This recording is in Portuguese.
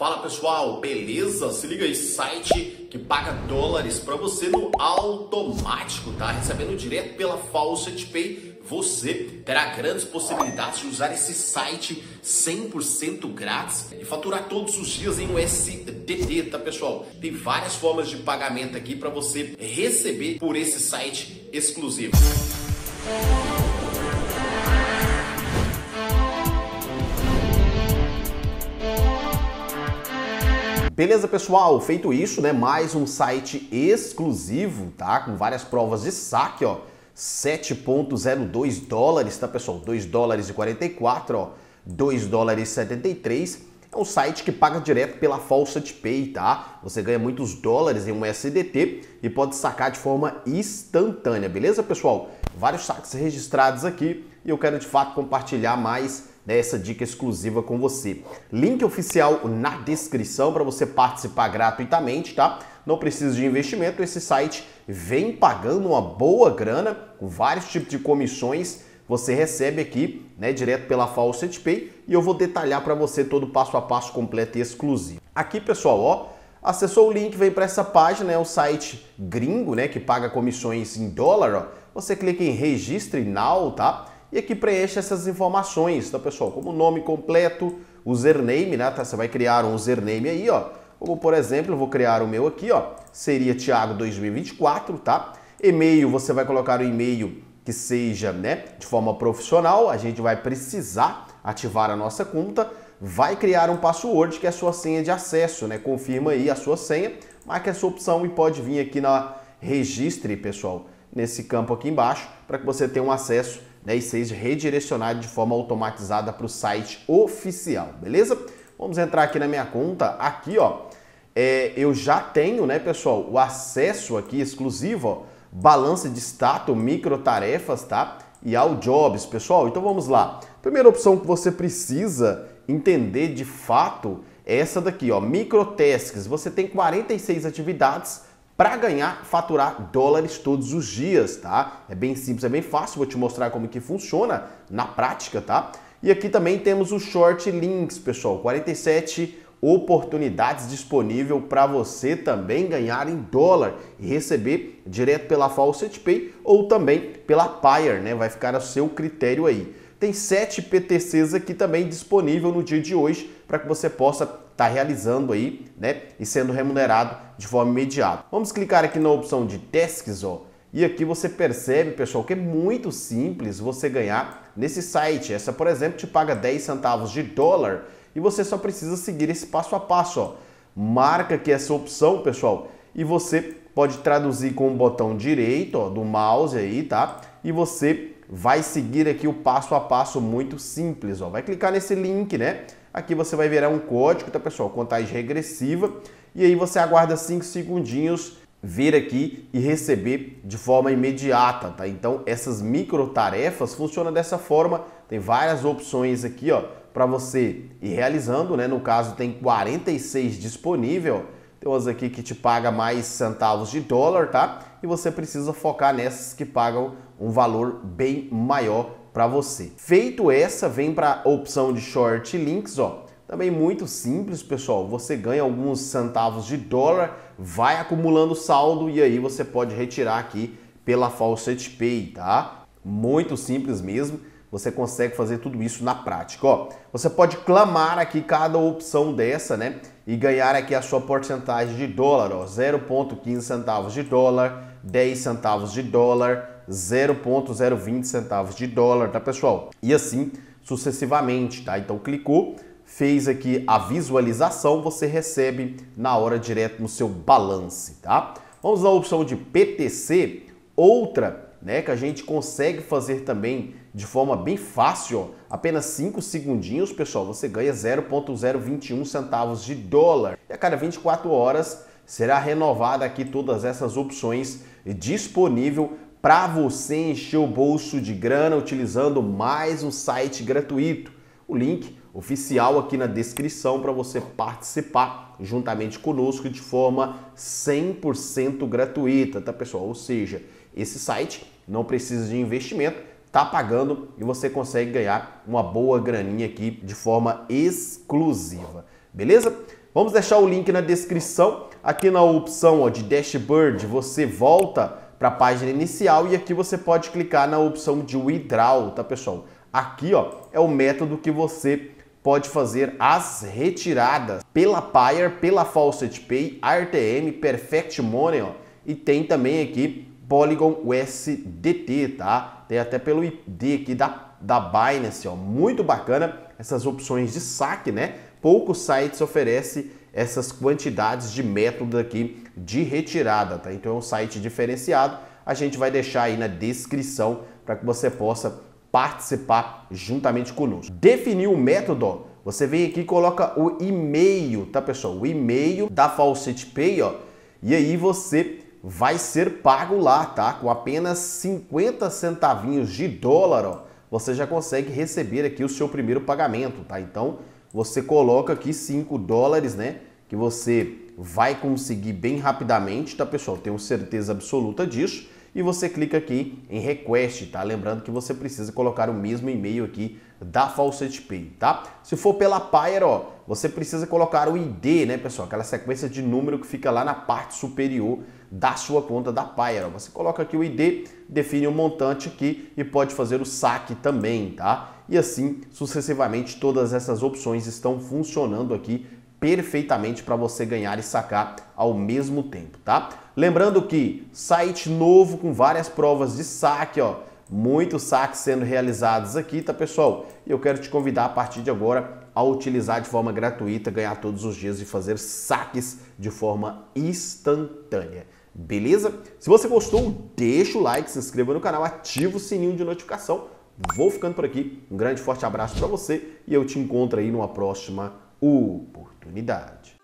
Fala pessoal, beleza? Se liga aí, site que paga dólares para você no automático, tá? Recebendo direto pela Falset Pay, você terá grandes possibilidades de usar esse site 100% grátis e faturar todos os dias em USDT, tá pessoal? Tem várias formas de pagamento aqui para você receber por esse site exclusivo. Música Beleza, pessoal? Feito isso, né? Mais um site exclusivo, tá? Com várias provas de saque, ó. 7.02 dólares, tá, pessoal? 2 dólares e 44, ó. 2 dólares e 73. É um site que paga direto pela de Pay, tá? Você ganha muitos dólares em um SDT e pode sacar de forma instantânea, beleza, pessoal? Vários saques registrados aqui e eu quero de fato compartilhar mais né, essa dica exclusiva com você. Link oficial na descrição para você participar gratuitamente, tá? Não precisa de investimento, esse site vem pagando uma boa grana, com vários tipos de comissões você recebe aqui, né, direto pela Faucet Pay, e eu vou detalhar para você todo o passo a passo completo e exclusivo. Aqui, pessoal, ó, acessou o link, vem para essa página, é o site gringo, né, que paga comissões em dólar, ó. Você clica em registre now, tá? e aqui preenche essas informações, tá pessoal? Como nome completo, username, né? Tá? Você vai criar um username aí, ó. Como por exemplo, eu vou criar o meu aqui, ó. Seria Thiago2024, tá? E-mail, você vai colocar o e-mail que seja, né, de forma profissional. A gente vai precisar ativar a nossa conta. Vai criar um password que é a sua senha de acesso, né? Confirma aí a sua senha, marque a sua opção e pode vir aqui na registre, pessoal, nesse campo aqui embaixo, para que você tenha um acesso né, e seja redirecionado de forma automatizada para o site oficial, beleza? Vamos entrar aqui na minha conta, aqui ó, é, eu já tenho, né pessoal, o acesso aqui exclusivo, ó, balança de status, micro tarefas, tá? E ao jobs, pessoal, então vamos lá. Primeira opção que você precisa entender de fato é essa daqui, ó, microtasks. Você tem 46 atividades, para ganhar, faturar dólares todos os dias, tá? É bem simples, é bem fácil, vou te mostrar como que funciona na prática, tá? E aqui também temos o Short Links, pessoal, 47 oportunidades disponível para você também ganhar em dólar e receber direto pela Faucet Pay ou também pela Payer, né? Vai ficar a seu critério aí tem sete PTCs aqui também disponível no dia de hoje para que você possa estar tá realizando aí, né, e sendo remunerado de forma imediata. Vamos clicar aqui na opção de tasks, ó. E aqui você percebe, pessoal, que é muito simples você ganhar nesse site. Essa, por exemplo, te paga 10 centavos de dólar e você só precisa seguir esse passo a passo, ó. Marca aqui essa opção, pessoal, e você pode traduzir com o botão direito ó, do mouse aí, tá? E você vai seguir aqui o passo a passo muito simples. Ó. Vai clicar nesse link, né? Aqui você vai virar um código, tá pessoal? Contagem regressiva. E aí você aguarda 5 segundinhos, vir aqui e receber de forma imediata, tá? Então essas micro tarefas funcionam dessa forma. Tem várias opções aqui, ó, para você ir realizando, né? No caso tem 46 disponível. Tem umas aqui que te paga mais centavos de dólar, tá? e você precisa focar nessas que pagam um valor bem maior para você. Feito essa, vem para a opção de short links, ó. Também muito simples, pessoal. Você ganha alguns centavos de dólar, vai acumulando saldo e aí você pode retirar aqui pela Faucet Pay, tá? Muito simples mesmo. Você consegue fazer tudo isso na prática, ó. Você pode clamar aqui cada opção dessa, né? e ganhar aqui a sua porcentagem de dólar, 0,15 centavos de dólar, 10 centavos de dólar, 0,020 centavos de dólar, tá pessoal? E assim sucessivamente, tá? Então clicou, fez aqui a visualização, você recebe na hora direto no seu balance, tá? Vamos na opção de PTC, outra, né, que a gente consegue fazer também de forma bem fácil, apenas 5 segundinhos, pessoal, você ganha 0,021 centavos de dólar. E a cada 24 horas será renovada aqui todas essas opções disponível para você encher o bolso de grana utilizando mais um site gratuito. O link oficial aqui na descrição para você participar juntamente conosco de forma 100% gratuita, tá pessoal? Ou seja, esse site não precisa de investimento, tá pagando e você consegue ganhar uma boa graninha aqui de forma exclusiva, beleza? Vamos deixar o link na descrição. Aqui na opção ó, de Dashboard, você volta para a página inicial e aqui você pode clicar na opção de Withdraw, tá pessoal? Aqui ó, é o método que você pode fazer as retiradas pela Payer, pela Fawcett Pay, RTM, Perfect Money ó, e tem também aqui Polygon USDT, tá? tem até pelo ID aqui da, da Binance, ó, muito bacana essas opções de saque, né? Poucos sites oferecem essas quantidades de método aqui de retirada, tá? Então é um site diferenciado, a gente vai deixar aí na descrição para que você possa participar juntamente conosco. Definir o método, ó, você vem aqui e coloca o e-mail, tá pessoal? O e-mail da Faucet Pay, ó, e aí você vai ser pago lá, tá? Com apenas 50 centavinhos de dólar, ó, você já consegue receber aqui o seu primeiro pagamento, tá? Então, você coloca aqui 5 dólares, né? Que você vai conseguir bem rapidamente, tá, pessoal? Tenho certeza absoluta disso e você clica aqui em request, tá? Lembrando que você precisa colocar o mesmo e-mail aqui da Faucet Pay, tá? Se for pela Payer, ó, você precisa colocar o ID, né, pessoal? Aquela sequência de número que fica lá na parte superior da sua conta da Payer. Você coloca aqui o ID, define o um montante aqui e pode fazer o saque também, tá? E assim sucessivamente todas essas opções estão funcionando aqui perfeitamente para você ganhar e sacar ao mesmo tempo, tá? Lembrando que site novo com várias provas de saque, ó, muitos saques sendo realizados aqui, tá, pessoal? E eu quero te convidar a partir de agora a utilizar de forma gratuita, ganhar todos os dias e fazer saques de forma instantânea. Beleza? Se você gostou, deixa o like, se inscreva no canal, ativa o sininho de notificação. Vou ficando por aqui. Um grande forte abraço para você e eu te encontro aí numa próxima oportunidade.